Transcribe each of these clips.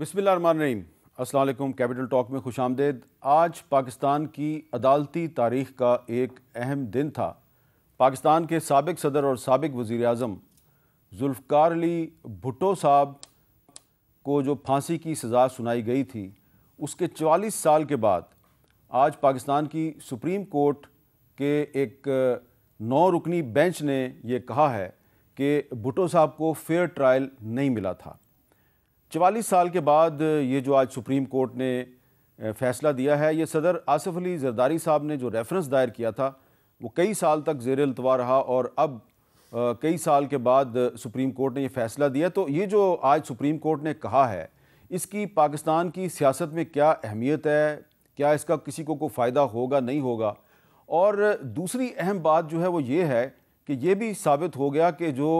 रहीम असल capital talk में खुश आमदेद आज पाकिस्तान की अदालती तारीख का एक अहम दिन था पाकिस्तान के सबक सदर और सबक वज़ी अजम जुल्फ़ार अली भुटो साहब को जो फांसी की सज़ा सुनाई गई थी उसके चवालीस साल के बाद आज पाकिस्तान की सुप्रीम कोर्ट के एक नौ रुकनी बेंच ने यह कहा है कि भुटो साहब को फेयर ट्रायल नहीं मिला था चवालीस साल के बाद ये जो आज सुप्रीम कोर्ट ने फैसला दिया है ये सदर आसफ अली जरदारी साहब ने जो रेफरेंस दायर किया था वो कई साल तक जेर अल्तवा रहा और अब कई साल के बाद सुप्रीम कोर्ट ने ये फैसला दिया तो ये जो आज सुप्रीम कोर्ट ने कहा है इसकी पाकिस्तान की सियासत में क्या अहमियत है क्या इसका किसी को कोई फ़ायदा होगा नहीं होगा और दूसरी अहम बात जो है वो ये है कि ये भी साबित हो गया कि जो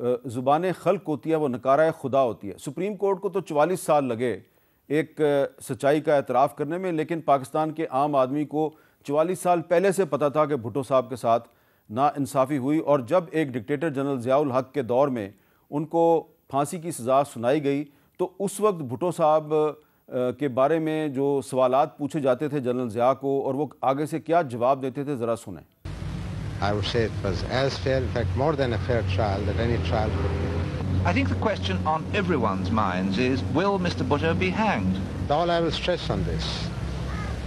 ज़ुबान खल्क होती है वो नकार खुदा होती है सुप्रीम कोर्ट को तो चवालीस साल लगे एक सच्चाई का एतराफ़ करने में लेकिन पाकिस्तान के आम आदमी को चवालीस साल पहले से पता था कि भुटो साहब के साथ नाानसाफ़ी हुई और जब एक डिक्टेटर जनरल ज़ियाउल हक के दौर में उनको फांसी की सज़ा सुनाई गई तो उस वक्त भुटो साहब के बारे में जो सवाल पूछे जाते थे जनरल ज़िया को और वो आगे से क्या जवाब देते थे ज़रा सुनें I would say it was as fair, in fact, more than a fair trial that any trial I think the question on everyone's minds is, will Mr. Butto be hanged? All I will stress on this,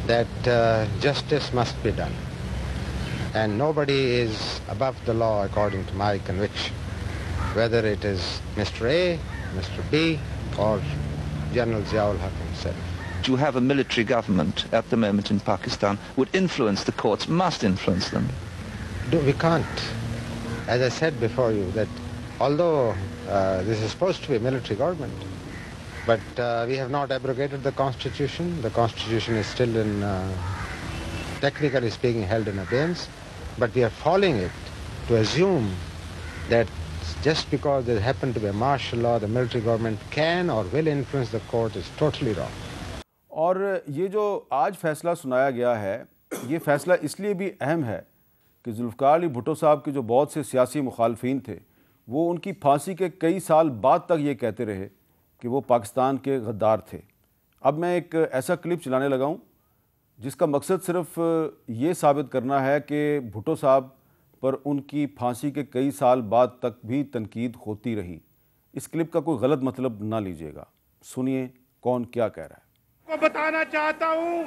that uh, justice must be done. And nobody is above the law according to my conviction, whether it is Mr. A, Mr. B, or General Ziaul Haq himself. To have a military government at the moment in Pakistan would influence the courts, must influence them do, we can't. As I said before you, that although uh, this is supposed to be a military government, but uh, we have not abrogated the constitution. The constitution is still in, uh, technically speaking, held in abeyance, but we are following it to assume that just because there happened to be a martial law, the military government can or will influence the court is totally wrong. और ये जो आज फैसला सुनाया गया है ये फैसला इसलिए भी अहम है कि जुल्फ़ार अली भुटो साहब के जो बहुत से सियासी मुखालफी थे वो उनकी फांसी के कई साल बाद तक ये कहते रहे कि वो पाकिस्तान के गद्दार थे अब मैं एक ऐसा क्लिप चलाने लगा हूँ जिसका मकसद सिर्फ ये साबित करना है कि भुटो साहब पर उनकी फांसी के कई साल बाद तक भी तनकीद होती रही इस क्लिप का कोई गलत मतलब ना लीजिएगा सुनिए कौन क्या कह रहा है तो बताना चाहता हूँ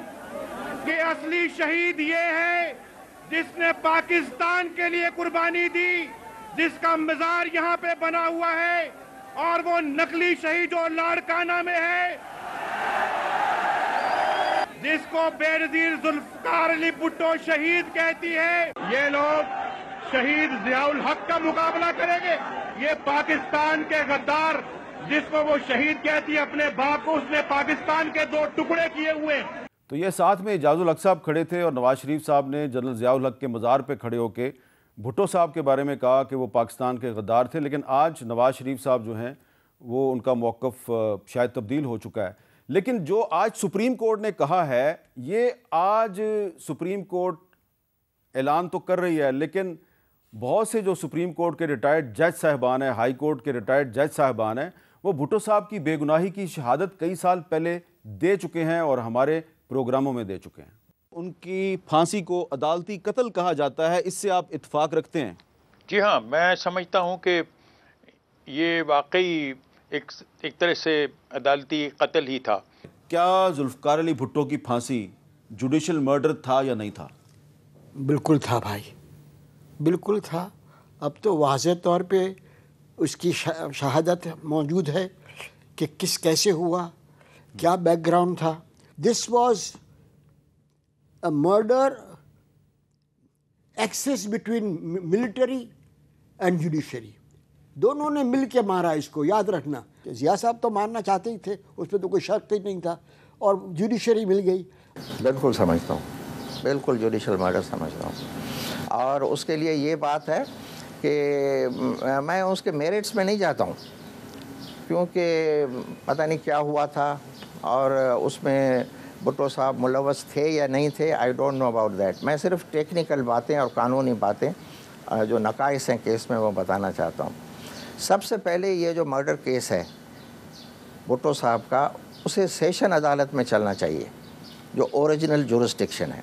कि असली शहीद ये है जिसने पाकिस्तान के लिए कुर्बानी दी जिसका मजार यहाँ पे बना हुआ है और वो नकली शहीद और लाड़काना में है जिसको बेनजीर जुल्फकार अली भुट्टो शहीद कहती है ये लोग शहीद जियाउल हक का मुकाबला करेंगे ये पाकिस्तान के गद्दार जिसको वो शहीद कहती है अपने बाप को उसने पाकिस्तान के दो टुकड़े किए हुए तो ये साथ में एजाजुल हक साहब खड़े थे और नवाज शरीफ साहब ने जनरल ज़ियाउल हक के मज़ार पर खड़े होकर भुटो साहब के बारे में कहा कि वो पाकिस्तान के गद्दार थे लेकिन आज नवाज शरीफ साहब जो हैं वो उनका मौक़ शायद तब्दील हो चुका है लेकिन जो आज सुप्रीम कोर्ट ने कहा है ये आज सुप्रीम कोर्ट ऐलान तो कर रही है लेकिन बहुत से जो सुप्रीम कोर्ट के रिटायर्ड जज साहबान हैं हाई कोर्ट के रिटायर्ड जज साहबान हैं वो भुटो साहब की बेगुनाही की शहादत कई साल पहले दे चुके हैं और हमारे प्रोग्रामों में दे चुके हैं उनकी फांसी को अदालती कत्ल कहा जाता है इससे आप इतफाक़ रखते हैं जी हाँ मैं समझता हूँ कि ये वाकई एक एक तरह से अदालती कत्ल ही था क्या जुल्फकार अली भुट्टो की फांसी जुडिशल मर्डर था या नहीं था बिल्कुल था भाई बिल्कुल था अब तो वाज तौर पे उसकी शहादत मौजूद है कि किस कैसे हुआ क्या बैकग्राउंड था This was a murder access between military and judiciary दोनों ने मिल के मारा इसको याद रखना जिया साहब तो मारना चाहते ही थे उस पर तो कोई शर्त ही नहीं था और जुडिशरी मिल गई बिल्कुल समझता हूँ बिल्कुल जुडिशल मर्डर समझता हूँ और उसके लिए ये बात है कि मैं उसके मेरिट्स में नहीं जाता हूँ क्योंकि पता नहीं क्या हुआ था और उसमें भुट्टो साहब मुलवस थे या नहीं थे I don't know about that मैं सिर्फ टेक्निकल बातें और कानूनी बातें जो नकाइस हैं केस में वो बताना चाहता हूँ सबसे पहले ये जो मर्डर केस है भुट्टो साहब का उसे सेशन अदालत में चलना चाहिए जो ओरिजिनल जुरिस्डिक्शन है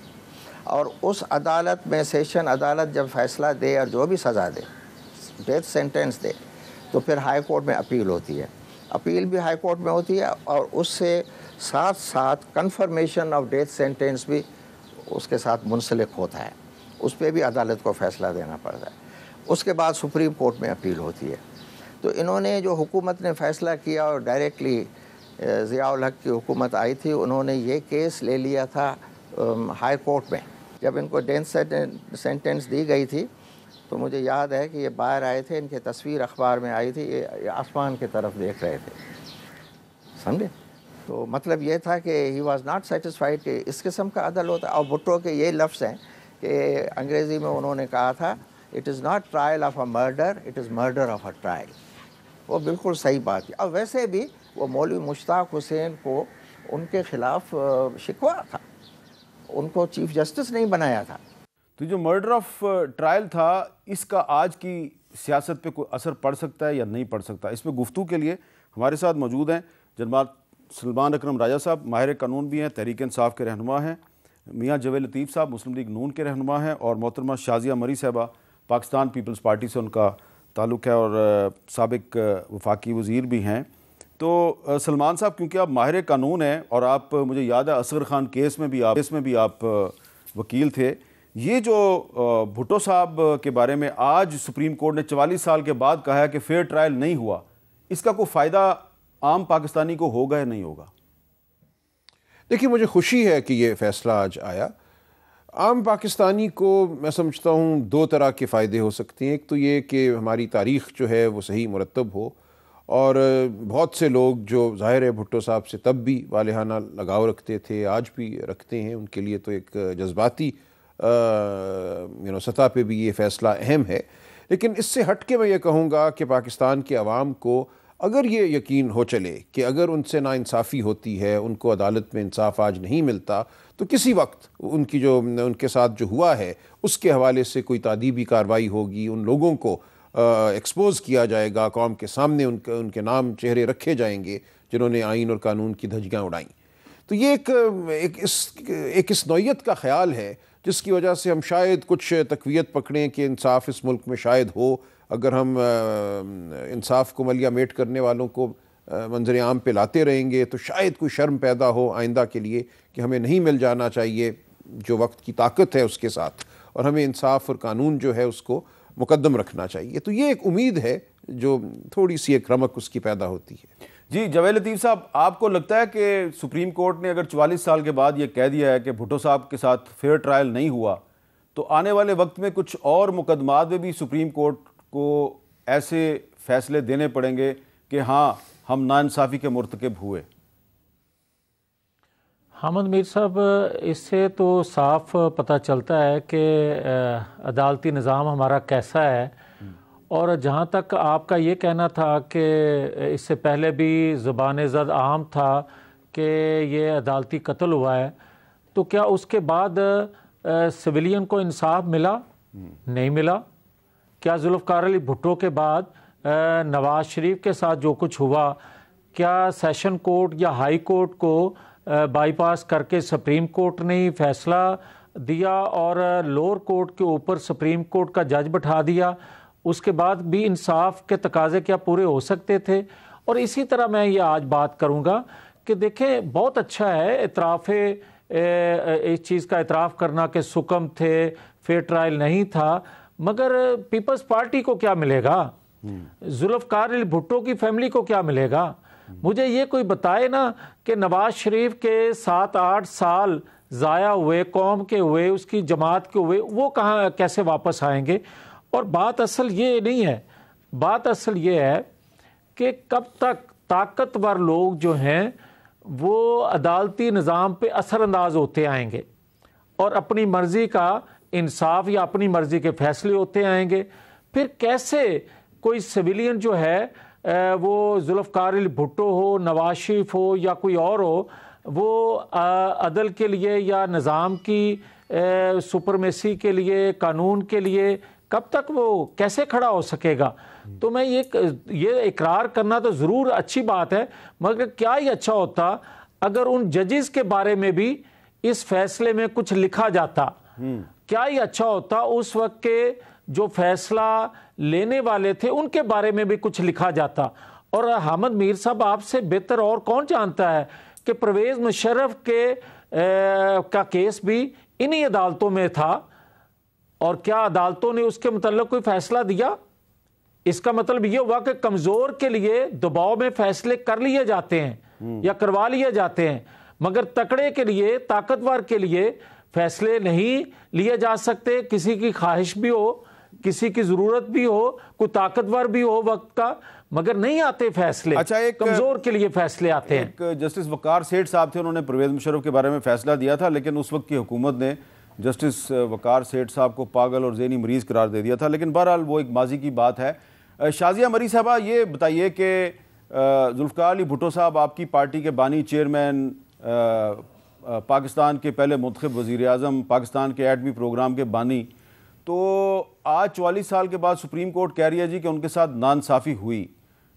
और उस अदालत में सेशन अदालत जब फैसला दे और जो भी सज़ा दे डेथ सेंटेंस दे तो फिर हाई कोर्ट में अपील होती है अपील भी हाई कोर्ट में होती है और उससे साथ साथ कन्फर्मेशन ऑफ डेथ सेंटेंस भी उसके साथ मुंसलिक होता है उस पर भी अदालत को फ़ैसला देना पड़ता है उसके बाद सुप्रीम कोर्ट में अपील होती है तो इन्होंने जो हुकूमत ने फ़ैसला किया और डायरेक्टली ज़ियाउल हक की हुकूमत आई थी उन्होंने ये केस ले लिया था हाई कोर्ट में जब इनको डेथ सेंटेंस दी गई थी तो मुझे याद है कि ये बाहर आए थे इनकी तस्वीर अखबार में आई थी ये आसमान की तरफ देख रहे थे समझे तो मतलब ये था कि ही वॉज़ नॉट सेटिसफाइड कि इस किस्म का अदल होता और भुट्टो के ये लफ्ज़ हैं कि अंग्रेज़ी में उन्होंने कहा था it is not trial of a murder it is murder of a trial वो बिल्कुल सही बात है और वैसे भी वो मौलवी मुश्ताक हुसैन को उनके ख़िलाफ़ शिकवा था उनको चीफ जस्टिस नहीं बनाया था तो जो मर्डर ऑफ ट्रायल था इसका आज की सियासत पे कोई असर पड़ सकता है या नहीं पड़ सकता इसमें गुफ्तू गुफ्तु के लिए हमारे साथ मौजूद हैं जनमान सलमान अक्रम राजा साहब माहिर कानून भी हैं तहरीक इंसाफ के रहनुमा हैं मियाँ जवे लतीफ़ साहब मुस्लिम लीग नून के रहनुमा हैं और मोहतरमा शाजिया मरी साहबा पाकिस्तान पीपल्स पार्टी से उनका ताल्लुक़ है और uh, सबक uh, वफाकी वज़ीर भी हैं तो uh, सलमान साहब क्योंकि आप माहिर कानून हैं और आप मुझे याद है असगर ख़ान केस में भी आप केस में भी आप वकील थे ये जो भुटो साहब के बारे में आज सुप्रीम कोर्ट ने 44 साल के बाद कहा है कि फेयर ट्रायल नहीं हुआ इसका कोई फ़ायदा आम पाकिस्तानी को होगा या नहीं होगा देखिए मुझे खुशी है कि ये फैसला आज आया आम पाकिस्तानी को मैं समझता हूँ दो तरह के फ़ायदे हो सकते हैं एक तो ये कि हमारी तारीख जो है वो सही मुरतब हो और बहुत से लोग जो ज़ाहिर है भुट्टो साहब से तब भी वालहाना लगाव रखते थे आज भी रखते हैं उनके लिए तो एक जज्बाती यू नो सतह पे भी ये फ़ैसला अहम है लेकिन इससे हट के मैं ये कहूँगा कि पाकिस्तान के आवाम को अगर ये यकीन हो चले कि अगर उनसे नाानसाफ़ी होती है उनको अदालत में इंसाफ आज नहीं मिलता तो किसी वक्त उनकी जो उनके साथ जो हुआ है उसके हवाले से कोई तदीबी कार्रवाई होगी उन लोगों को एक्सपोज किया जाएगा कौम के सामने उनके उनके नाम चेहरे रखे जाएंगे जिन्होंने आइन और कानून की धज्जियाँ उड़ाई तो ये एक एक इस एक इस नौीयत का ख्याल है जिसकी वजह से हम शायद कुछ तकवीत पकड़ें कि इंसाफ इस मुल्क में शायद हो अगर हम इंसाफ को मलिया मेट करने वालों को मंजर आम पे लाते रहेंगे तो शायद कोई शर्म पैदा हो आइंदा के लिए कि हमें नहीं मिल जाना चाहिए जो वक्त की ताकत है उसके साथ और हमें इंसाफ और कानून जो है उसको मुकदम रखना चाहिए तो ये एक उम्मीद है जो थोड़ी सी एक रमक उसकी पैदा होती है जी जवेल लतीफ़ साहब आपको लगता है कि सुप्रीम कोर्ट ने अगर 44 साल के बाद ये कह दिया है कि भुटो साहब के साथ फेयर ट्रायल नहीं हुआ तो आने वाले वक्त में कुछ और मुकदमात में भी सुप्रीम कोर्ट को ऐसे फैसले देने पड़ेंगे कि हाँ हम नाानसाफ़ी के मरतकब हुए हामद मीर साहब इससे तो साफ पता चलता है कि अदालती निज़ाम हमारा कैसा है और जहाँ तक आपका ये कहना था कि इससे पहले भी ज़बान जद आम था कि ये अदालती कत्ल हुआ है तो क्या उसके बाद सिविलियन को इंसाफ मिला नहीं मिला क्या जुल्फ़ार अली भुट्टो के बाद नवाज शरीफ के साथ जो कुछ हुआ क्या सेशन कोर्ट या हाई कोर्ट को बाईपास करके सुप्रीम कोर्ट ने ही फैसला दिया और लोअर कोर्ट के ऊपर सुप्रीम कोर्ट का जज बैठा दिया उसके बाद भी इंसाफ के तकाजे क्या पूरे हो सकते थे और इसी तरह मैं ये आज बात करूँगा कि देखें बहुत अच्छा है इतराफ़ इस चीज़ का इतराफ़ करना कि सुकम थे फेयर ट्रायल नहीं था मगर पीपल्स पार्टी को क्या मिलेगा हम्म। जुल्फ़कार भुट्टो की फैमिली को क्या मिलेगा हम्म। मुझे ये कोई बताए ना कि नवाज शरीफ के सात आठ साल ज़ाया हुए कौम के हुए उसकी जमात के हुए वो कहाँ कैसे वापस आएंगे और बात असल ये नहीं है बात असल ये है कि कब तक ताकतवर लोग जो हैं वो अदालती निज़ाम पे असरानंदाज होते आएंगे और अपनी मर्ज़ी का इंसाफ या अपनी मर्ज़ी के फैसले होते आएंगे फिर कैसे कोई सिविलियन जो है वो जुल्फ़ार भुट्टो हो नवाज शरीफ हो या कोई और हो वो अदल के लिए या निज़ाम की सुपरमेसी के लिए कानून के लिए कब तक वो कैसे खड़ा हो सकेगा तो मैं ये ये इकरार करना तो ज़रूर अच्छी बात है मगर क्या ही अच्छा होता अगर उन जजेस के बारे में भी इस फैसले में कुछ लिखा जाता हम्म। क्या ही अच्छा होता उस वक्त के जो फैसला लेने वाले थे उनके बारे में भी कुछ लिखा जाता और हामद मीर साहब आपसे बेहतर और कौन जानता है कि परवेज़ मुशर्रफ के ए, का केस भी इन्हीं अदालतों में था और क्या अदालतों ने उसके मतलब कोई फैसला दिया इसका मतलब यह हुआ कि कमजोर के लिए दबाव में फैसले कर लिए जाते हैं हम्म। या करवा लिए जाते हैं मगर तकड़े के लिए ताकतवर के लिए फैसले नहीं लिए जा सकते किसी की ख्वाहिश भी हो किसी की जरूरत भी हो कोई ताकतवर भी हो वक्त का मगर नहीं आते फैसले अच्छा एक कमजोर के लिए फैसले आते हैं जस्टिस वकार सेठ साहब थे उन्होंने परवेज मुशरफ के बारे में फैसला दिया था लेकिन उस वक्त की हुकूमत ने जस्टिस वकार सेठ साहब को पागल और जहनी मरीज करार दे दिया था लेकिन बहरहाल वो एक माजी की बात है शाजिया मरी साहबा ये बताइए कि जुल्फ़ार अली भुटो साहब आपकी पार्टी के बानी चेयरमैन पाकिस्तान के पहले मुंतब वज़ी अजम पाकिस्तान के एटमी प्रोग्राम के बानी तो आज चवालीस साल के बाद सुप्रीम कोर्ट कह रही है जी कि उनके साथ नानसाफ़ी हुई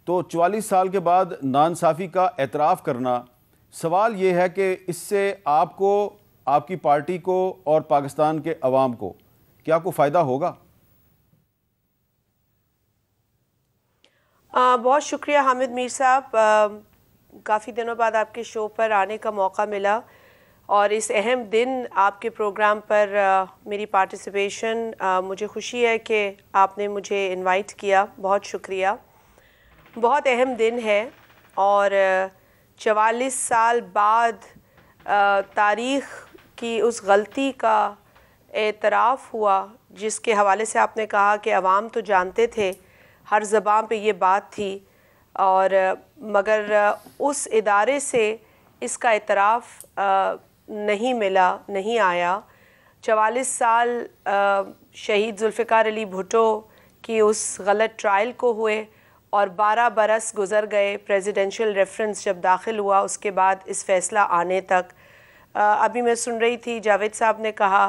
तो चवालीस साल के बाद नानसाफ़ी का एतराफ़ करना सवाल ये है कि इससे आपको आपकी पार्टी को और पाकिस्तान के अवाम को क्या को फ़ायदा होगा आ, बहुत शुक्रिया हामिद मीर साहब काफ़ी दिनों बाद आपके शो पर आने का मौका मिला और इस अहम दिन आपके प्रोग्राम पर आ, मेरी पार्टिसिपेशन मुझे खुशी है कि आपने मुझे इनवाइट किया बहुत शुक्रिया बहुत अहम दिन है और चवालीस साल बाद तारीख़ की उस गलती का एतराफ़ हुआ जिसके हवाले से आपने कहा कि अवाम तो जानते थे हर ज़बान पे ये बात थी और मगर उस इदारे से इसका एतराफ़ नहीं मिला नहीं आया चवालीस साल शहीद जुल्फ़िकार अली भुटो की उस गलत ट्रायल को हुए और 12 बरस गुज़र गए प्रेसिडेंशियल रेफरेंस जब दाखिल हुआ उसके बाद इस फैसला आने तक अभी मैं सुन रही थी जावेद साहब ने कहा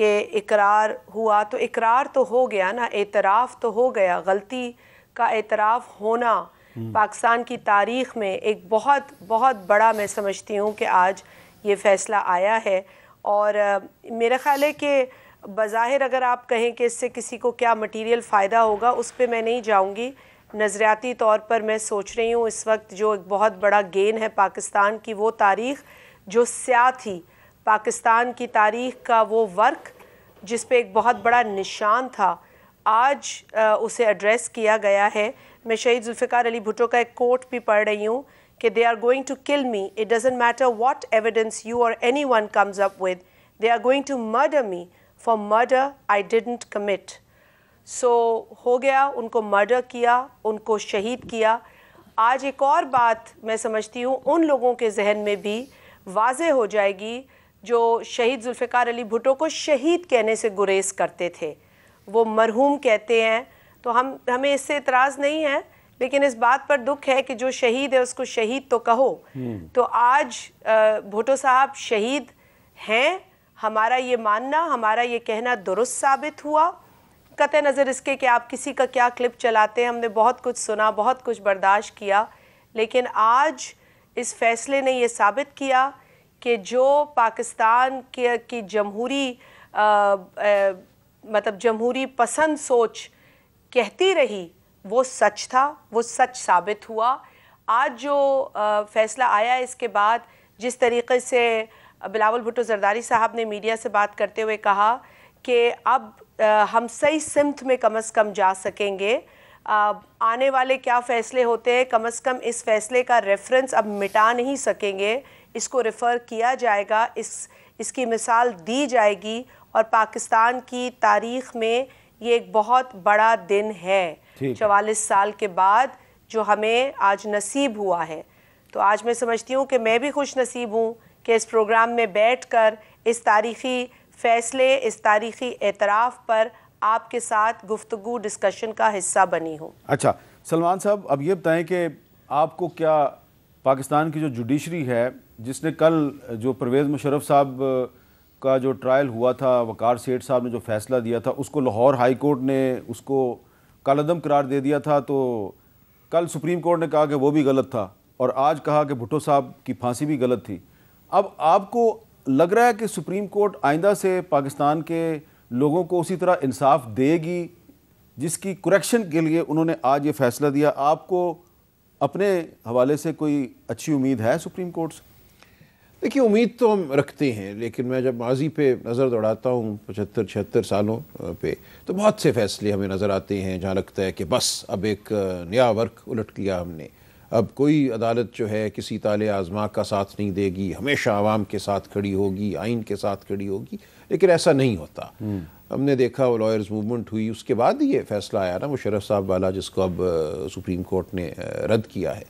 कि इकरार हुआ तो इकरार तो हो गया ना एतराफ़ तो हो गया गलती का एतराफ़ होना हम्म। पाकिस्तान की तारीख में एक बहुत बहुत बड़ा मैं समझती हूँ कि आज ये फ़ैसला आया है और मेरा ख़्याल है कि बज़ाहिर अगर आप कहें कि इससे किसी को क्या मटेरियल फ़ायदा होगा उस पर मैं नहीं जाऊँगी नज़रियाती तौर पर मैं सोच रही हूँ इस वक्त जो एक बहुत बड़ा गेन है पाकिस्तान की वो तारीख़ जो स्या थी पाकिस्तान की तारीख का वो वर्क जिस पे एक बहुत बड़ा निशान था आज आ, उसे एड्रेस किया गया है मैं शहीद जुल्फ़िकार अली भुटो का एक कोट भी पढ़ रही हूँ कि they are going to kill me it doesn't matter what evidence you or anyone comes up with they are going to murder me for murder I didn't commit सो हो गया उनको मर्डर किया उनको शहीद किया आज एक और बात मैं समझती हूँ उन लोगों के जहन में भी वाज हो जाएगी जो शहीद जुल्फ़िकार अली भुटो को शहीद कहने से गुरेज करते थे वो मरहूम कहते हैं तो हम हमें इससे इतराज़ नहीं है लेकिन इस बात पर दुख है कि जो शहीद है उसको शहीद तो कहो हम्म। तो आज भुटो साहब शहीद हैं हमारा ये मानना हमारा ये कहना दुरुस्त साबित हुआ कत नज़र इसके कि आप किसी का क्या क्लिप चलाते हैं हमने बहुत कुछ सुना बहुत कुछ बर्दाश्त किया लेकिन आज इस फैसले ने ये साबित किया कि जो पाकिस्तान के की जमहूरी मतलब जमहूरी पसंद सोच कहती रही वो सच था वो सच साबित हुआ आज जो आ, फैसला आया इसके बाद जिस तरीके से बिलावल भुट्टो जरदारी साहब ने मीडिया से बात करते हुए कहा कि अब आ, हम सही सिमत में कम अज़ कम जा सकेंगे आने वाले क्या फ़ैसले होते हैं कम अज़ कम इस फैसले का रेफरेंस अब मिटा नहीं सकेंगे इसको रेफ़र किया जाएगा इस इसकी मिसाल दी जाएगी और पाकिस्तान की तारीख में ये एक बहुत बड़ा दिन है चवालीस साल के बाद जो हमें आज नसीब हुआ है तो आज मैं समझती हूँ कि मैं भी खुश नसीब हूँ कि इस प्रोग्राम में बैठ कर इस तारीख़ी फ़ैसले इस तारीख़ी एतराफ़ पर आपके साथ गुफ्तु डिस्कशन का हिस्सा बनी हूँ अच्छा सलमान साहब अब ये बताएं कि आपको क्या पाकिस्तान की जो जुडिशरी है जिसने कल जो परवेज़ मुशरफ साहब का जो ट्रायल हुआ था वकार सेठ साहब ने जो फैसला दिया था उसको लाहौर हाई कोर्ट ने उसको कालदम करार दे दिया था तो कल सुप्रीम कोर्ट ने कहा कि वो भी गलत था और आज कहा कि भुट्टो साहब की फांसी भी गलत थी अब आपको लग रहा है कि सुप्रीम कोर्ट आइंदा से पाकिस्तान के लोगों को उसी तरह इंसाफ देगी जिसकी करेक्शन के लिए उन्होंने आज ये फैसला दिया आपको अपने हवाले से कोई अच्छी उम्मीद है सुप्रीम कोर्ट से देखिए उम्मीद तो हम रखते हैं लेकिन मैं जब माजी पे नज़र दौड़ाता हूँ पचहत्तर छिहत्तर सालों पे तो बहुत से फैसले हमें नज़र आते हैं जहाँ लगता है कि बस अब एक नया वर्क उलट लिया हमने अब कोई अदालत जो है किसी ताले आज़मा का साथ नहीं देगी हमेशा आवाम के साथ खड़ी होगी आइन के साथ खड़ी होगी लेकिन ऐसा नहीं होता हमने देखा वो लॉयर्स मूवमेंट हुई उसके बाद ये फैसला आया ना मुशरफ साहब वाला जिसको अब सुप्रीम कोर्ट ने रद्द किया है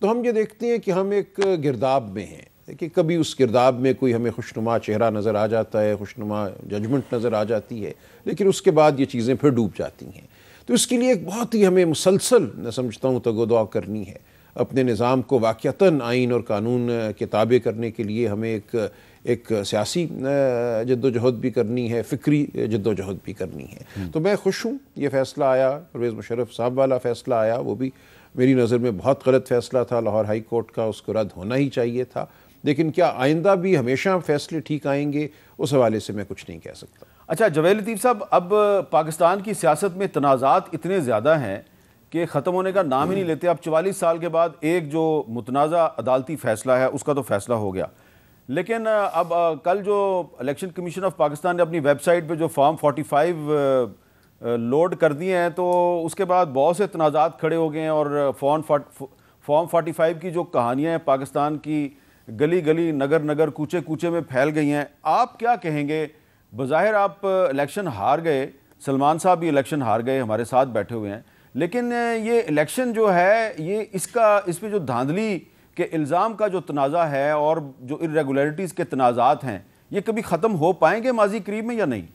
तो हम ये देखते हैं कि हम एक गिरदाब में हैं कि कभी उस गिरदाब में कोई हमें खुशनुमा चेहरा नज़र आ जाता है खुशनुमा जजमेंट नज़र आ जाती है लेकिन उसके बाद ये चीज़ें फिर डूब जाती हैं तो इसके लिए एक बहुत ही हमें मुसलसल मैं समझता हूँ तगोदवा करनी है अपने निज़ाम को वाक़ता आइन और कानून के ताबे करने के लिए हमें एक एक सियासी जद्दोजहद भी करनी है फ़िक्री जद्दोजहद भी करनी है हम्म। तो मैं खुश हूँ ये फ़ैसला आया परवेज़ मुशरफ साहब वाला फ़ैसला आया वो भी मेरी नज़र में बहुत गलत फ़ैसला था लाहौर हाई कोर्ट का उसको रद्द होना ही चाहिए था लेकिन क्या आइंदा भी हमेशा फ़ैसले ठीक आएंगे उस हवाले से मैं कुछ नहीं कह सकता अच्छा जवेल लतीफ़ साहब अब पाकिस्तान की सियासत में तनाज़ात इतने ज़्यादा हैं कि ख़त्म होने का नाम ही नहीं हम्म। लेते अब चवालीस साल के बाद एक जो मुतनाज़ा अदालती फ़ैसला है उसका तो फ़ैसला हो गया लेकिन अब कल जो इलेक्शन कमीशन ऑफ पाकिस्तान ने अपनी वेबसाइट पे जो फॉर्म 45 लोड कर दिए हैं तो उसके बाद बहुत से तनाज़ात खड़े हो गए हैं और फॉर्म फॉर्म फोर्टी की जो कहानियाँ हैं पाकिस्तान की गली गली नगर नगर कूचे कूचे में फैल गई हैं आप क्या कहेंगे बज़ाहिर आप इलेक्शन हार गए सलमान साहब भी इलेक्शन हार गए हमारे साथ बैठे हुए हैं लेकिन ये इलेक्शन जो है ये इसका इस पर जो धांधली कि इल्ज़ाम का जो तनाज़ा है और जो इरेगुलरिटीज़ के तनाज़ात हैं ये कभी ख़त्म हो पाएंगे माजी करीब में या नहीं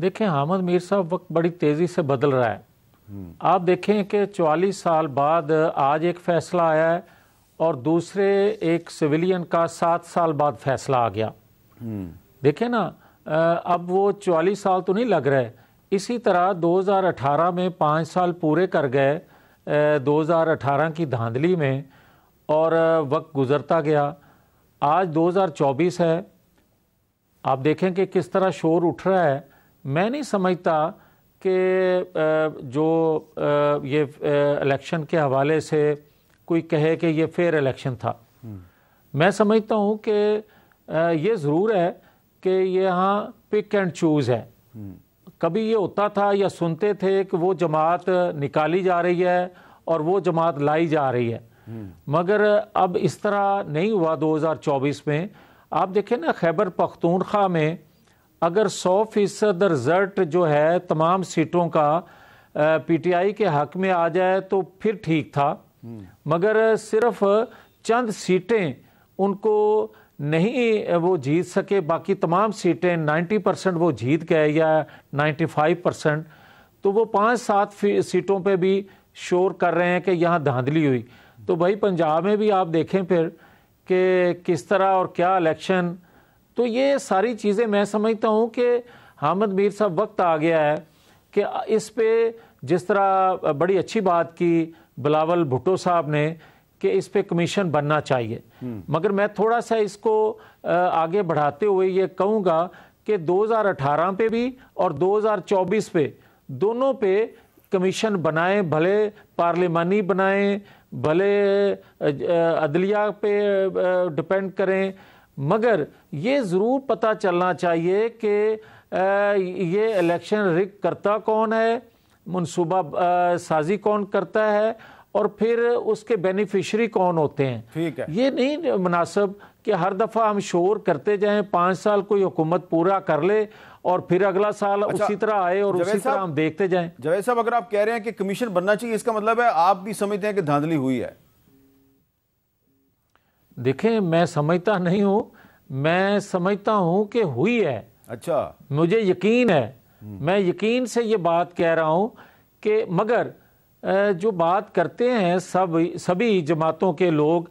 देखें हामद मीर साहब वक्त बड़ी तेज़ी से बदल रहा है हम्म। आप देखें कि 44 साल बाद आज एक फ़ैसला आया है और दूसरे एक सिविलियन का सात साल बाद फ़ैसला आ गया हम्म। देखें ना अब वो 44 साल तो नहीं लग रहे इसी तरह 2018 में पाँच साल पूरे कर गए 2018 की धांधली में और वक्त गुज़रता गया आज 2024 है आप देखें कि किस तरह शोर उठ रहा है मैं नहीं समझता कि जो ये इलेक्शन के हवाले से कोई कहे कि ये फेयर इलेक्शन था हम्म। मैं समझता हूँ कि ये ज़रूर है कि यहाँ पिक एंड चूज़ है हम्म। कभी ये होता था या सुनते थे कि वो जमात निकाली जा रही है और वो जमात लाई जा रही है हम्म। मगर अब इस तरह नहीं हुआ 2024 में आप देखें ना खैबर पख्तूनख्वा में अगर 100 फीसद रिज़ल्ट जो है तमाम सीटों का पीटीआई के हक में आ जाए तो फिर ठीक था हम्म। मगर सिर्फ चंद सीटें उनको नहीं वो जीत सके बाकी तमाम सीटें 90 परसेंट वो जीत गए या 95 परसेंट तो वो पाँच सात सीटों पे भी शोर कर रहे हैं कि यहाँ धांधली हुई तो भाई पंजाब में भी आप देखें फिर कि किस तरह और क्या इलेक्शन तो ये सारी चीज़ें मैं समझता हूँ कि हामद मीर साहब वक्त आ गया है कि इस पर जिस तरह बड़ी अच्छी बात की बिलावल भुट्टो साहब ने कि इस पे कमीशन बनना चाहिए हम्म। मगर मैं थोड़ा सा इसको आगे बढ़ाते हुए ये कहूँगा कि 2018 पे भी और 2024 पे दोनों पे कमीशन बनाएं भले पार्लियामानी बनाएं भले अदलिया पे डिपेंड करें मगर ये ज़रूर पता चलना चाहिए कि ये इलेक्शन रिक करता कौन है मनसूबा साजी कौन करता है और फिर उसके बेनिफिशरी कौन होते हैं ठीक है ये नहीं मुनासब कि हर दफ़ा हम शोर करते जाएं पांच साल कोई हुकूमत पूरा कर ले और फिर अगला साल अच्छा, उसी तरह आए और उसी तरह हम देखते जाएं जवेद साहब अगर आप कह रहे हैं कि कमीशन बनना चाहिए इसका मतलब है आप भी समझते हैं कि धांधली हुई है देखें मैं समझता नहीं हूं मैं समझता हूं कि हुई है अच्छा मुझे यकीन है हम्म। मैं यकीन से ये बात कह रहा हूं कि मगर जो बात करते हैं सब सभी जमातों के लोग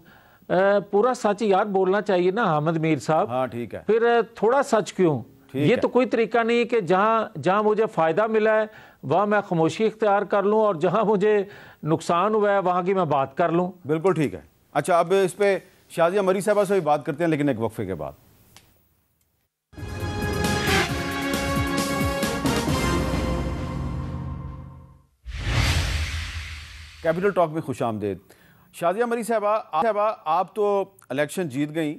पूरा सच यार बोलना चाहिए ना हामिद मीर साहब हाँ ठीक है फिर थोड़ा सच क्यों ये तो कोई तरीका नहीं कि जहाँ जहाँ मुझे फ़ायदा मिला है वहाँ मैं खामोशी इख्तियार कर लूँ और जहाँ मुझे नुकसान हुआ है वहाँ की मैं बात कर लूँ बिल्कुल ठीक है अच्छा अब इस पर शाजिया मरी साहबा से भी बात करते हैं लेकिन एक वक्फे के बाद कैपिटल टॉक में खुश आमदेद शाजिया मरी साहबा साहबा आप तो इलेक्शन जीत गई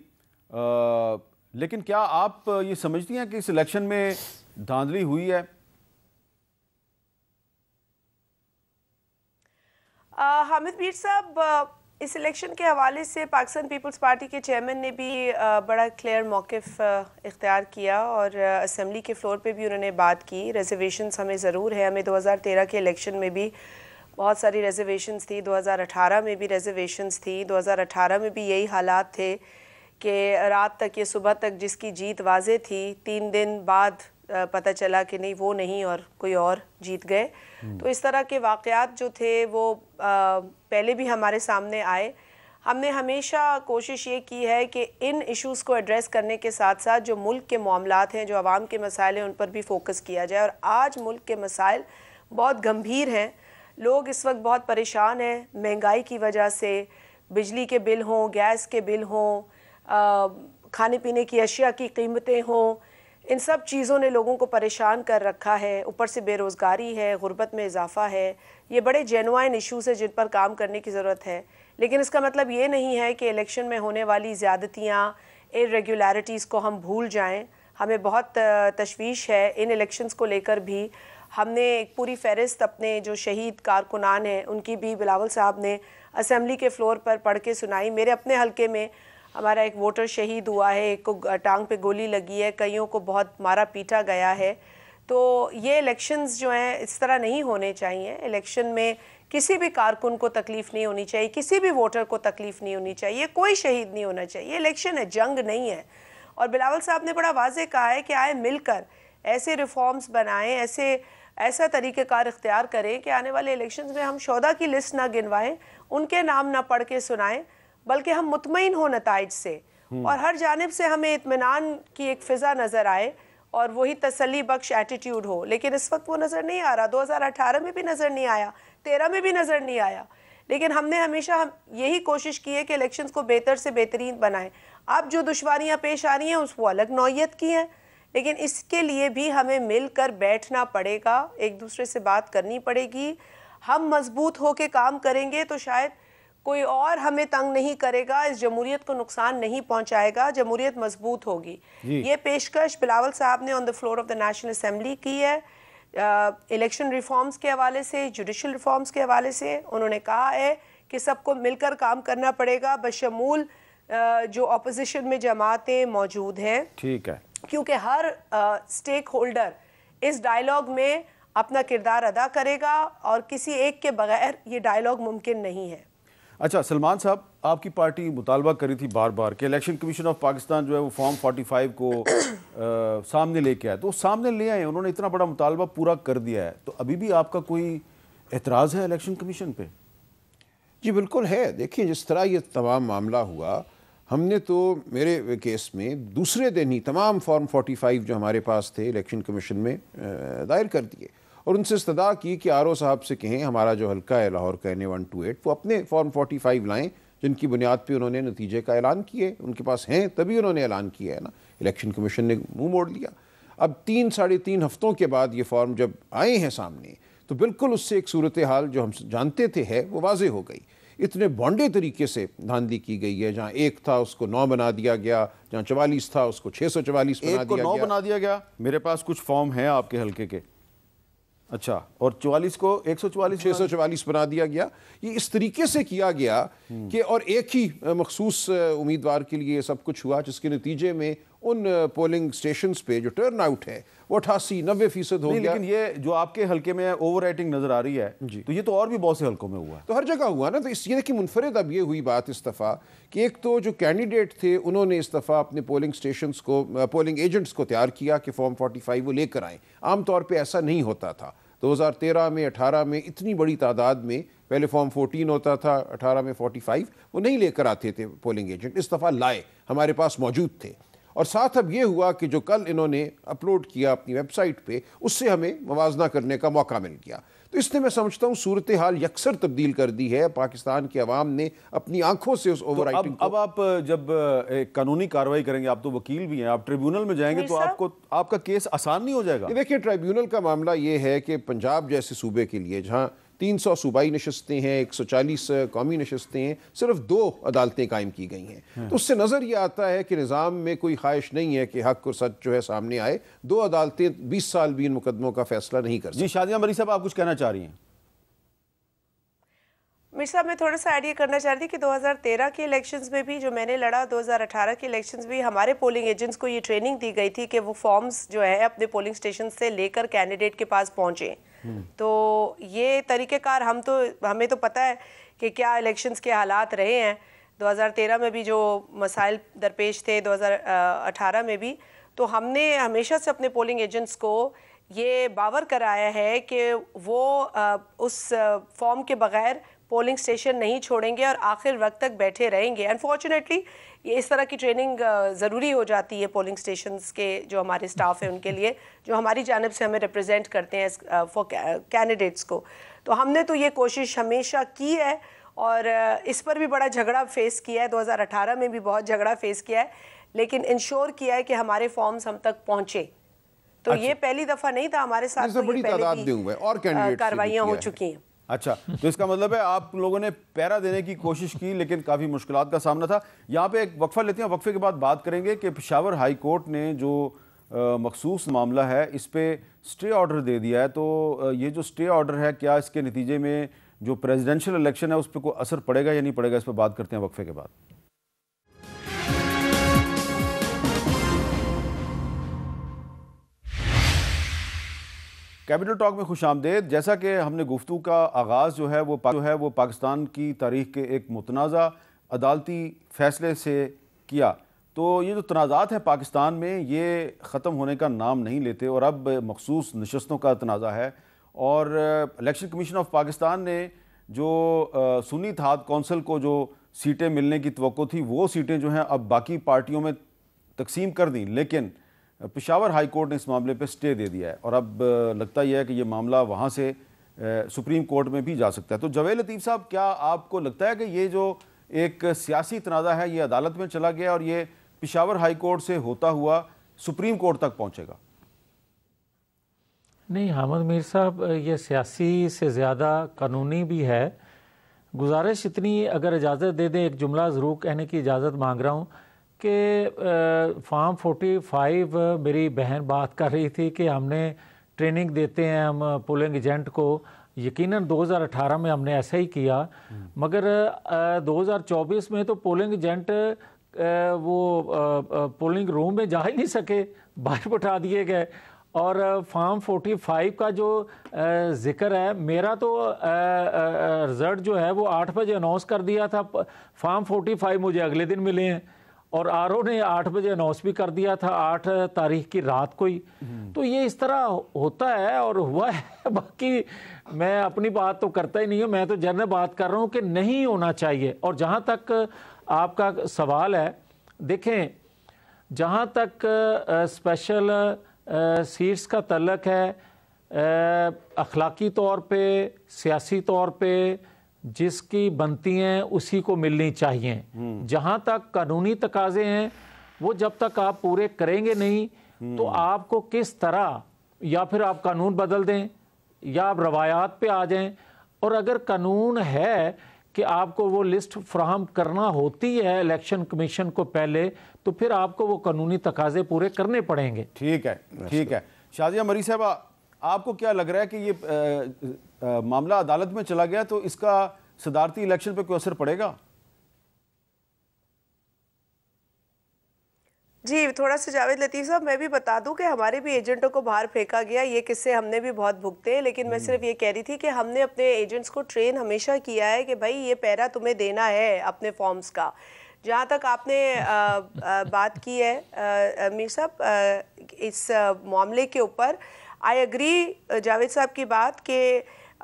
लेकिन क्या आप ये समझती हैं कि इस इलेक्शन में धांधली हुई है हामिद मीर साहब इस इलेक्शन के हवाले से पाकिस्तान पीपल्स पार्टी के चेयरमैन ने भी बड़ा क्लियर मौक़ इख्तियार किया और असम्बली के फ्लोर पे भी उन्होंने बात की रिजर्वेशन हमें ज़रूर है हमें 2013 के इलेक्शन में भी बहुत सारी रिजर्वेशंस थी 2018 में भी रिजर्वेशंस थी 2018 में भी यही हालात थे कि रात तक या सुबह तक जिसकी जीत वाजे थी तीन दिन बाद पता चला कि नहीं वो नहीं और कोई और जीत गए हम्म। तो इस तरह के वाकयात जो थे वो पहले भी हमारे सामने आए हमने हमेशा कोशिश ये की है कि इन इश्यूज़ को एड्रेस करने के साथ साथ जो मुल्क के मामला हैं जो आवाम के मसाइल हैं उन पर भी फोकस किया जाए और आज मुल्क के मसाइल बहुत गंभीर हैं लोग इस वक्त बहुत परेशान हैं महंगाई की वजह से बिजली के बिल हों गैस के बिल हों खाने पीने की अशिया की कीमतें हों इन सब चीज़ों ने लोगों को परेशान कर रखा है ऊपर से बेरोज़गारी है गुर्बत में इजाफा है ये बड़े जेनवाइन इशूज़ हैं जिन पर काम करने की ज़रूरत है लेकिन इसका मतलब ये नहीं है कि इलेक्शन में होने वाली ज़्यादतियाँ इरेगुलरिटीज़ को हम भूल जाएँ हमें बहुत तशवीश है इन इलेक्शंस को लेकर भी हमने एक पूरी फहरिस्त अपने जो शहीद कारकुनान हैं उनकी भी बिलावल साहब ने असम्बली के फ्लोर पर पढ़ के सुनाई मेरे अपने हलके में हमारा एक वोटर शहीद हुआ है एक को टांग पे गोली लगी है कईयों को बहुत मारा पीटा गया है तो ये इलेक्शंस जो हैं इस तरह नहीं होने चाहिए इलेक्शन में किसी भी कारकुन को तकलीफ़ नहीं होनी चाहिए किसी भी वोटर को तकलीफ़ नहीं होनी चाहिए कोई शहीद नहीं होना चाहिए इलेक्शन है जंग नहीं है और बिलावल साहब ने बड़ा वाज कहा है कि आए मिलकर ऐसे रिफॉर्म्स बनाएं ऐसे ऐसा तरीक़ेकार इख्तियार करें कि आने वाले इलेक्शन में हम शौदा की लिस्ट ना गिनवाएं उनके नाम ना पढ़ के सुनाएं बल्कि हम मुतमिन हों नतज से हम्म। और हर जानब से हमें इतमान की एक फ़िज़ा नज़र आए और वही तसली बख्श एटीट्यूड हो लेकिन इस वक्त वो नज़र नहीं आ रहा अठारह में भी नज़र नहीं आया तेरह में भी नज़र नहीं आया लेकिन हमने हमेशा हम यही कोशिश की है कि इलेक्शन को बेहतर से बेहतरीन बनाएं अब जो दुशारियाँ पेश आ रही हैं उस वो अलग नौीयत की हैं लेकिन इसके लिए भी हमें मिलकर बैठना पड़ेगा एक दूसरे से बात करनी पड़ेगी हम मजबूत होकर काम करेंगे तो शायद कोई और हमें तंग नहीं करेगा इस जमहूरियत को नुकसान नहीं पहुंचाएगा जमहूरियत मजबूत होगी ये पेशकश बिलावल साहब ने on the floor of the National Assembly की है इलेक्शन uh, रिफॉर्म्स के हवाले से जुडिशल रिफॉर्म्स के हवाले से उन्होंने कहा है कि सबको मिलकर काम करना पड़ेगा बशमूल uh, जो अपोजिशन में जमातें मौजूद हैं ठीक है क्योंकि हर स्टेक होल्डर इस डायलॉग में अपना किरदार अदा करेगा और किसी एक के बगैर ये डायलॉग मुमकिन नहीं है अच्छा सलमान साहब आपकी पार्टी मुतालबा करी थी बार बार कि इलेक्शन कमीशन ऑफ पाकिस्तान जो है वो फॉर्म 45 को आ, सामने लेके आए तो सामने ले आए उन्होंने इतना बड़ा मुतालबा पूरा कर दिया है तो अभी भी आपका कोई एतराज़ है इलेक्शन कमीशन पे जी बिल्कुल है देखिए जिस तरह ये तमाम मामला हुआ हमने तो मेरे केस में दूसरे दिन ही तमाम फॉर्म 45 जो हमारे पास थे इलेक्शन कमीशन में दायर कर दिए और उनसे इस्तदा की कि आर साहब से कहें हमारा जो हल्का है लाहौर का एन वन टू एट वो अपने फॉर्म 45 लाएँ जिनकी बुनियाद पे उन्होंने नतीजे का ऐलान किए उनके पास हैं तभी उन्होंने ऐलान किया है ना इलेक्शन कमीशन ने मुंह मोड़ लिया अब तीन साढ़े तीन हफ्तों के बाद ये फॉर्म जब आए हैं सामने तो बिल्कुल उससे एक सूरत हाल जो हम जानते थे है वो वाजे हो गई इतने बॉन्डे तरीके से धांधली की गई है जहां एक था उसको नौ बना दिया गया जहां चवालीस था उसको छह सौ चवालीस नौ बना दिया गया मेरे पास कुछ फॉर्म है आपके हल्के के अच्छा और चवालीस को एक सौ चवालीस छह सौ चवालीस बना दिया गया ये इस तरीके से किया गया कि और एक ही मखसूस उम्मीदवार के लिए सब कुछ हुआ जिसके नतीजे में उन पोलिंग स्टेशन पे जो टर्न आउट है वो अठासी नब्बे फीसद हो गया लेकिन ये जो आपके हल्के में ओवर राइटिंग नजर आ रही है जी तो ये तो और भी बहुत से हल्कों में हुआ तो हर जगह हुआ ना तो इस ये देखिए मुनफरद अब ये हुई बात इस दफ़ा कि एक तो जो कैंडिडेट थे उन्होंने इस दफ़ा अपने पोलिंग स्टेशन को पोलिंग एजेंट्स को तैयार किया कि फॉर्म फोर्टी फाइव वो लेकर आए आमतौर पर ऐसा नहीं होता था 2013 में 18 में इतनी बड़ी तादाद में पहले फॉर्म 14 होता था 18 में 45 वो नहीं लेकर आते थे पोलिंग एजेंट इस दफ़ा लाए हमारे पास मौजूद थे और साथ अब यह हुआ कि जो कल इन्होंने अपलोड किया अपनी वेबसाइट पे उससे हमें मुवजना करने का मौका मिल गया तो इसने मैं समझता हूँ सूरत हाल यकसर तब्दील कर दी है पाकिस्तान के अवाम ने अपनी आंखों से उस ओवर तो अब, अब आप जब एक कानूनी कार्रवाई करेंगे आप तो वकील भी हैं आप ट्रिब्यूनल में जाएंगे तो आपको आपका केस आसान नहीं हो जाएगा देखिए ट्रिब्यूनल का मामला ये है कि पंजाब जैसे सूबे के लिए जहाँ तीन सौ सूबाई नशस्तें हैं एक सौ चालीस कौमी नशस्तें हैं सिर्फ दो अदालतें कायम की गई हैं है। हाँ। तो उससे नज़र ये आता है कि निज़ाम में कोई ख्वाहिश नहीं है कि हक और सच जो है सामने आए दो अदालतें बीस साल भी इन मुकदमों का फैसला नहीं कर जी शादिया मरी साहब आप कुछ कहना चाह रही हैं मिर साहब मैं थोड़ा सा आइडिया करना चाह रही थी कि 2013 के इलेक्शंस में भी जो मैंने लड़ा 2018 के इलेक्शंस भी हमारे पोलिंग एजेंट्स को ये ट्रेनिंग दी गई थी कि वो फॉर्म्स जो है अपने पोलिंग स्टेशन से लेकर कैंडिडेट के पास पहुँचें तो ये तरीक़ेकार हम तो हमें तो पता है कि क्या इलेक्शंस के हालात रहे हैं 2013 में भी जो मसाइल दरपेश थे 2018 में भी तो हमने हमेशा से अपने पोलिंग एजेंट्स को ये बावर कराया है कि वो उस फॉर्म के बगैर पोलिंग स्टेशन नहीं छोड़ेंगे और आखिर वक्त तक बैठे रहेंगे अनफॉर्चुनेटली ये इस तरह की ट्रेनिंग ज़रूरी हो जाती है पोलिंग स्टेशन के जो हमारे स्टाफ हैं उनके लिए जो हमारी जानब से हमें रिप्रेजेंट करते हैं फॉर कैंडिडेट्स को तो हमने तो ये कोशिश हमेशा की है और इस पर भी बड़ा झगड़ा फेस किया है 2018 में भी बहुत झगड़ा फेस किया है लेकिन इंश्योर किया है कि हमारे फॉर्म्स हम तक पहुँचे तो अच्छा। ये पहली दफा नहीं था हमारे साथ तो बड़ी पहले में और कार्रवाइयाँ हो चुकी हैं अच्छा तो इसका मतलब है आप लोगों ने पैरा देने की कोशिश की लेकिन काफ़ी मुश्किल का सामना था यहाँ पे एक वक्फा लेते हैं वक्फे के बाद बात करेंगे कि पिशावर हाई कोर्ट ने जो मखसूस मामला है इस पर स्टे ऑर्डर दे दिया है तो ये जो स्टे ऑर्डर है क्या इसके नतीजे में जो प्रेजिडेंशल इलेक्शन है उस पर कोई असर पड़ेगा या नहीं पड़ेगा इस पर बात करते हैं वक्फे के बाद कैपिटल टॉक में खुश आमदेद जैसा कि हमने गुफ्तु का आगाज़ जो है वो जो है वो पाकिस्तान की तारीख के एक मतनाज़ा अदालती फ़ैसले से किया तो ये जो तनाज़ात है पाकिस्तान में ये ख़त्म होने का नाम नहीं लेते और अब मखसूस नशस्तों का तनाज़ा है और इलेक्शन कमीशन ऑफ पाकिस्तान ने जो सुनी था कौंसल को जो सीटें मिलने की तो थी वो सीटें जो हैं अब बाकी पार्टियों में तकसीम कर दी लेकिन पिशावर हाई कोर्ट ने इस मामले पर स्टे दे दिया है और अब लगता यह है कि ये मामला वहाँ से सुप्रीम कोर्ट में भी जा सकता है तो जवेद लतीफ़ साहब क्या आपको लगता है कि ये जो एक सियासी तनाज़ा है ये अदालत में चला गया और ये पिशावर हाई कोर्ट से होता हुआ सुप्रीम कोर्ट तक पहुँचेगा नहीं हामद मीर साहब ये सियासी से ज़्यादा कानूनी भी है गुजारिश इतनी अगर इजाज़त दे दें एक जुमला ज़रूर कहने की इजाज़त मांग रहा हूँ कि फोर्टी फाइव मेरी बहन बात कर रही थी कि हमने ट्रेनिंग देते हैं हम पोलिंग एजेंट को यकीनन 2018 में हमने ऐसा ही किया मगर 2024 में तो पोलिंग एजेंट वो पोलिंग रूम में जा ही नहीं सके बाहर बैठा दिए गए और फार्म फाइव का जो जिक्र है मेरा तो रिज़ल्ट जो है वो आठ बजे अनाउंस कर दिया था फार्म फाइव मुझे अगले दिन मिले हैं और आर ने आठ बजे अनाउंस भी कर दिया था आठ तारीख की रात को ही हम्म। तो ये इस तरह होता है और हुआ है बाकी मैं अपनी बात तो करता ही नहीं हूँ मैं तो जनरल बात कर रहा हूँ कि नहीं होना चाहिए और जहाँ तक आपका सवाल है देखें जहाँ तक स्पेशल सीट्स का तलक है अखलाकी तौर पे सियासी तौर पे जिसकी बनती हैं उसी को मिलनी चाहिए हम्म। जहां तक कानूनी तकाजे हैं वो जब तक आप पूरे करेंगे नहीं हम्म। तो आपको किस तरह या फिर आप कानून बदल दें या आप रवायात पे आ जाएं और अगर कानून है कि आपको वो लिस्ट फ्राहम करना होती है इलेक्शन कमीशन को पहले तो फिर आपको वो कानूनी तकाजे पूरे करने पड़ेंगे ठीक है ठीक है शाजिया मरी साहब आपको क्या लग रहा है कि ये आ, आ, मामला अदालत में चला गया तो इसका सदारती इलेक्शन पे कोई असर पड़ेगा जी थोड़ा सा जावेद लतीफ़ साहब मैं भी बता दूं कि हमारे भी एजेंटों को बाहर फेंका गया ये किस्से हमने भी बहुत भुगते हैं लेकिन मैं हम्म। सिर्फ ये कह रही थी कि हमने अपने एजेंट्स को ट्रेन हमेशा किया है कि भाई ये पैरा तुम्हें देना है अपने फॉर्म्स का जहाँ तक आपने आ, आ, बात की है मीर साहब इस मामले के ऊपर आई एग्री जावेद साहब की बात कि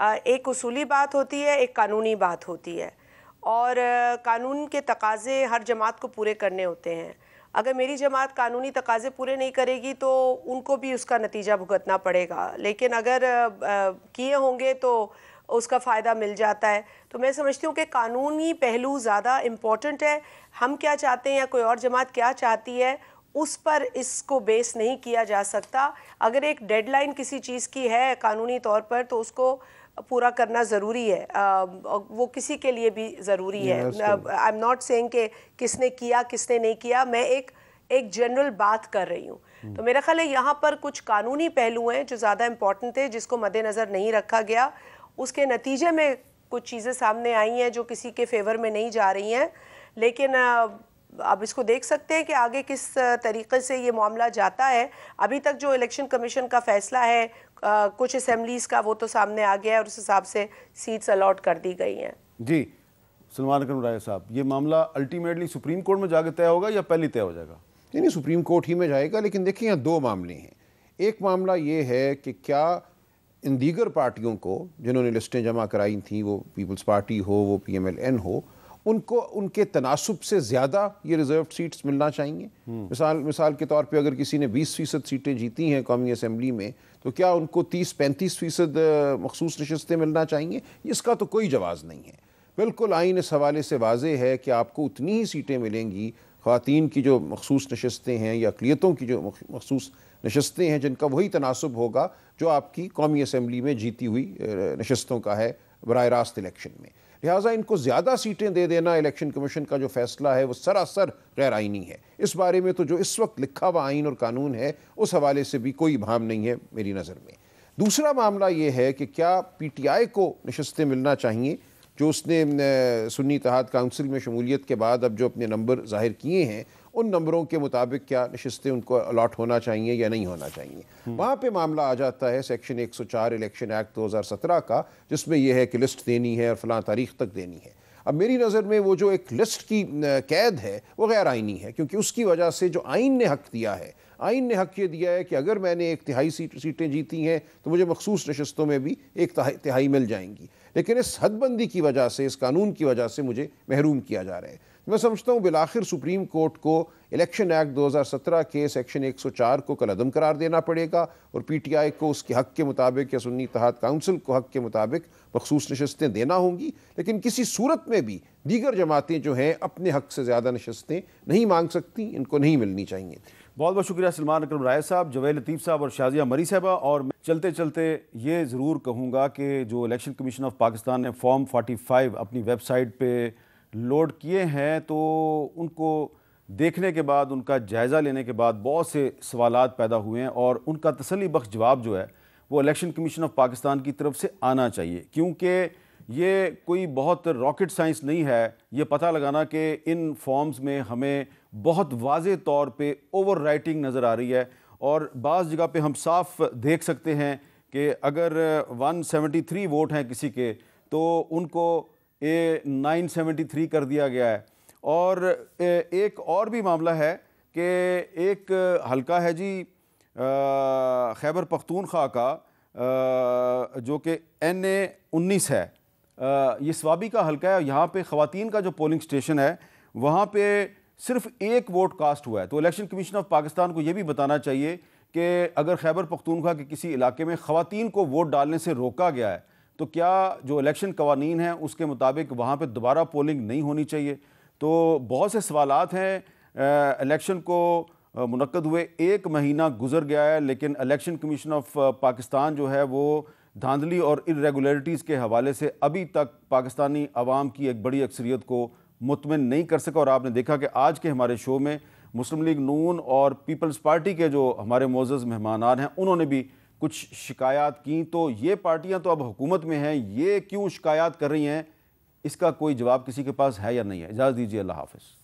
uh, एक उसूली बात होती है एक कानूनी बात होती है और uh, कानून के तकाजे हर जमात को पूरे करने होते हैं अगर मेरी जमात कानूनी तकाजे पूरे नहीं करेगी तो उनको भी उसका नतीजा भुगतना पड़ेगा लेकिन अगर uh, किए होंगे तो उसका फ़ायदा मिल जाता है तो मैं समझती हूँ कि कानूनी पहलू ज़्यादा इम्पॉर्टेंट है हम क्या चाहते हैं या कोई और जमात क्या चाहती है उस पर इसको बेस नहीं किया जा सकता अगर एक डेडलाइन किसी चीज़ की है कानूनी तौर पर तो उसको पूरा करना ज़रूरी है आ, वो किसी के लिए भी ज़रूरी है आई एम नॉट सेइंग कि किसने किया किसने नहीं किया मैं एक एक जनरल बात कर रही हूँ हम्म। तो मेरा ख्याल है यहाँ पर कुछ कानूनी पहलू हैं जो ज़्यादा इम्पॉर्टेंट थे जिसको मद्देनज़र नहीं रखा गया उसके नतीजे में कुछ चीज़ें सामने आई हैं जो किसी के फेवर में नहीं जा रही हैं लेकिन अब इसको देख सकते हैं कि आगे किस तरीके से ये मामला जाता है अभी तक जो इलेक्शन कमीशन का फैसला है आ, कुछ असम्बलीज का वो तो सामने आ गया है और उस हिसाब से सीट्स अलॉट कर दी गई हैं जी सलमान अकरम राय साहब ये मामला अल्टीमेटली सुप्रीम कोर्ट में जाकर तय होगा या पहले तय हो जाएगा नहीं नहीं सुप्रीम कोर्ट ही में जाएगा लेकिन देखिए यहाँ दो मामले हैं एक मामला ये है कि क्या इन दीगर पार्टियों को जिन्होंने लिस्टें जमा कराई थी वो पीपल्स पार्टी हो वो पी एम एल एन हो उनको उनके तनासब से ज़्यादा ये रिजर्व सीट्स मिलना चाहिए हम्म। मिसाल मिसाल के तौर पे अगर किसी ने 20 फ़ीसद सीटें जीती हैं कौमी असम्बली में तो क्या उनको 30 पैंतीस फ़ीसद मखसूस नशस्तें मिलना चाहिए इसका तो कोई जवाज़ नहीं है बिल्कुल आइन इस हवाले से वाज है कि आपको उतनी ही सीटें मिलेंगी खातन की जो मखसूस नशस्तें हैं या अकलीतों की जो मखसूस नशस्तें हैं जिनका वही तनासब होगा जो आपकी कौमी असम्बली में जीती हुई नशस्तों का है बर रास्त इलेक्शन में लिहाजा इनको ज़्यादा सीटें दे देना इलेक्शन कमीशन का जो फैसला है वो सरासर गैर आइनी है इस बारे में तो जो इस वक्त लिखा हुआ आइन और कानून है उस हवाले से भी कोई भाव नहीं है मेरी नज़र में दूसरा मामला ये है कि क्या पी टी आई को नशस्तें मिलना चाहिए जो उसने सुन्नी तहत काउंसिल में शमूलियत के बाद अब जो अपने नंबर जाहिर किए हैं उन नंबरों के मुताबिक क्या नशस्तें उनको अलाट होना चाहिए या नहीं होना चाहिए वहाँ पर मामला आ जाता है सेक्शन एक सौ चार इलेक्शन एक्ट दो हज़ार सत्रह का जिसमें यह है कि लिस्ट देनी है और फलां तारीख तक देनी है अब मेरी नज़र में वो जो एक लिस्ट की कैद है वो गैर आइनी है क्योंकि उसकी वजह से जो आइन ने हक दिया है आइन ने हक ये दिया है कि अगर मैंने एक तिहाई सीट सीटें जीती हैं तो मुझे मखसूस नशस्तों में भी एक तिहाई मिल जाएंगी लेकिन इस हदबंदी की वजह से इस कानून की वजह से मुझे महरूम किया जा रहा है तो मैं समझता हूँ बिलाखिर सुप्रीम कोर्ट को इलेक्शन एक्ट 2017 के सेक्शन 104 को कलदम करार देना पड़ेगा और पीटीआई को उसके हक के मुताबिक या सुन्नी तहत काउंसिल को हक के मुताबिक मखसूस नशस्तें देना होंगी लेकिन किसी सूरत में भी दीगर जमातें जो हैं अपने हक से ज़्यादा नशस्तें नहीं मांग सकती इनको नहीं मिलनी चाहिए बहुत बहुत शुक्रिया सलमान अक्रम राय साहब जवेद लतीफ़ साहब और शाजिया मरी साहबा और मैं चलते चलते ये ज़रूर कहूँगा कि जो इलेक्शन कमीशन ऑफ पाकिस्तान ने फॉर्म 45 अपनी वेबसाइट पे लोड किए हैं तो उनको देखने के बाद उनका जायज़ा लेने के बाद बहुत से सवाल पैदा हुए हैं और उनका तसली बख्श जवाब जो है वो इलेक्शन कमीशन ऑफ पाकिस्तान की तरफ से आना चाहिए क्योंकि ये कोई बहुत रॉकेट साइंस नहीं है ये पता लगाना कि इन फॉर्म्स में हमें बहुत वाज तौर पे ओवर राइटिंग नज़र आ रही है और बाज़ जगह पे हम साफ देख सकते हैं कि अगर 173 वोट हैं किसी के तो उनको ए 973 कर दिया गया है और एक और भी मामला है कि एक हलका है जी खैबर पख्तूनख्वा का जो कि एन ए उन्नीस है ये स्वाबी का हल्का है यहाँ पे ख़वान का जो पोलिंग स्टेशन है वहाँ पे सिर्फ एक वोट कास्ट हुआ है तो इलेक्शन कमीशन ऑफ पाकिस्तान को ये भी बताना चाहिए कि अगर खैबर पख्तूनख्वा के किसी इलाके में ख़वान को वोट डालने से रोका गया है तो क्या जो इलेक्शन कवानीन हैं उसके मुताबिक वहाँ पर दोबारा पोलिंग नहीं होनी चाहिए तो बहुत से सवाल हैं इलेक्शन को मनकद हुए एक महीना गुजर गया है लेकिन इलेक्शन कमीशन ऑफ पाकिस्तान जो है वो धांधली और इरेगुलरिटीज़ के हवाले से अभी तक पाकिस्तानी आवाम की एक बड़ी अक्सरियत को मुतमिन नहीं कर सका और आपने देखा कि आज के हमारे शो में मुस्लिम लीग नून और पीपल्स पार्टी के जो हमारे मोज़ मेहमान हैं उन्होंने भी कुछ शिकायत की तो ये पार्टियाँ तो अब हुकूमत में हैं ये क्यों शिकायत कर रही हैं इसका कोई जवाब किसी के पास है या नहीं है इजाज़त दीजिए अल्लाह हाफिज़